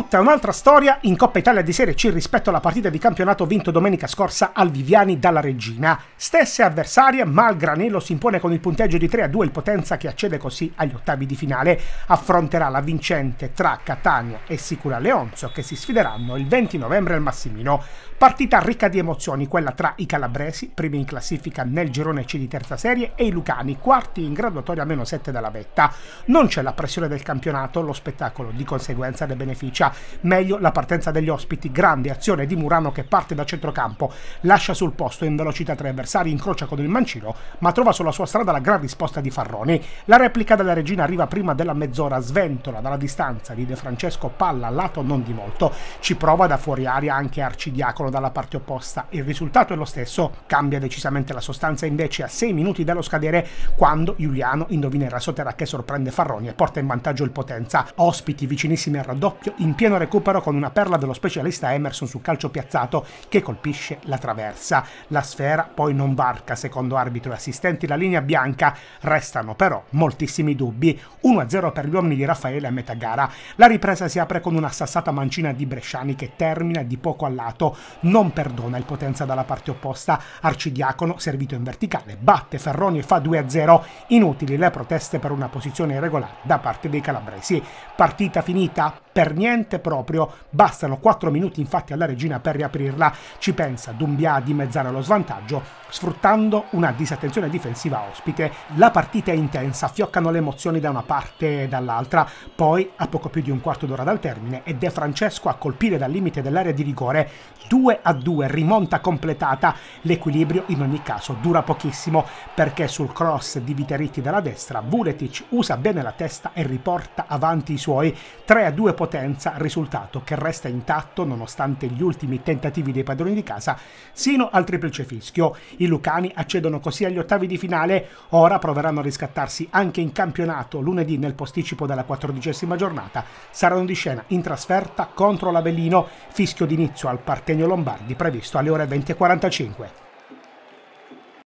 tutta un'altra storia in Coppa Italia di Serie C rispetto alla partita di campionato vinto domenica scorsa al Viviani dalla Regina. Stesse avversarie, ma il Granello si impone con il punteggio di 3 a 2 il Potenza che accede così agli ottavi di finale. Affronterà la vincente tra Catania e Sicura Leonzo che si sfideranno il 20 novembre al Massimino. Partita ricca di emozioni quella tra i calabresi, primi in classifica nel girone C di terza serie, e i lucani, quarti in graduatoria meno 7 dalla vetta. Non c'è la pressione del campionato, lo spettacolo di conseguenza ne beneficia meglio la partenza degli ospiti. Grande azione di Murano che parte da centrocampo, lascia sul posto in velocità tre avversari, incrocia con il mancino, ma trova sulla sua strada la gran risposta di Farroni. La replica della regina arriva prima della mezz'ora, sventola dalla distanza di De Francesco Palla, lato non di molto. Ci prova da fuori aria anche Arcidiacono dalla parte opposta. Il risultato è lo stesso, cambia decisamente la sostanza invece a 6 minuti dallo scadere quando Giuliano indovinerà Sotera che sorprende Farroni e porta in vantaggio il Potenza. Ospiti vicinissimi al raddoppio, in in pieno recupero con una perla dello specialista Emerson sul calcio piazzato che colpisce la traversa. La sfera poi non varca, secondo arbitro e assistenti, la linea bianca. Restano però moltissimi dubbi. 1-0 per gli uomini di Raffaele a metà gara. La ripresa si apre con una sassata mancina di Bresciani che termina di poco a lato. Non perdona il potenza dalla parte opposta. Arcidiacono, servito in verticale, batte Ferroni e fa 2-0. Inutili le proteste per una posizione irregolare da parte dei calabresi. Partita finita? Per niente veramente proprio. Bastano 4 minuti infatti alla regina per riaprirla. Ci pensa Dumbia a dimezzare lo svantaggio sfruttando una disattenzione difensiva ospite. La partita è intensa, fioccano le emozioni da una parte e dall'altra. Poi, a poco più di un quarto d'ora dal termine, è De Francesco a colpire dal limite dell'area di rigore. 2 a 2, rimonta completata. L'equilibrio in ogni caso dura pochissimo perché sul cross di Viteritti dalla destra Vuletic usa bene la testa e riporta avanti i suoi 3 a 2 potenza casa, risultato che resta intatto nonostante gli ultimi tentativi dei padroni di casa sino al triplice fischio. I Lucani accedono così agli ottavi di finale, ora proveranno a riscattarsi anche in campionato lunedì nel posticipo della quattordicesima giornata, saranno di scena in trasferta contro l'Avellino, fischio d'inizio al Partenio Lombardi previsto alle ore 20.45.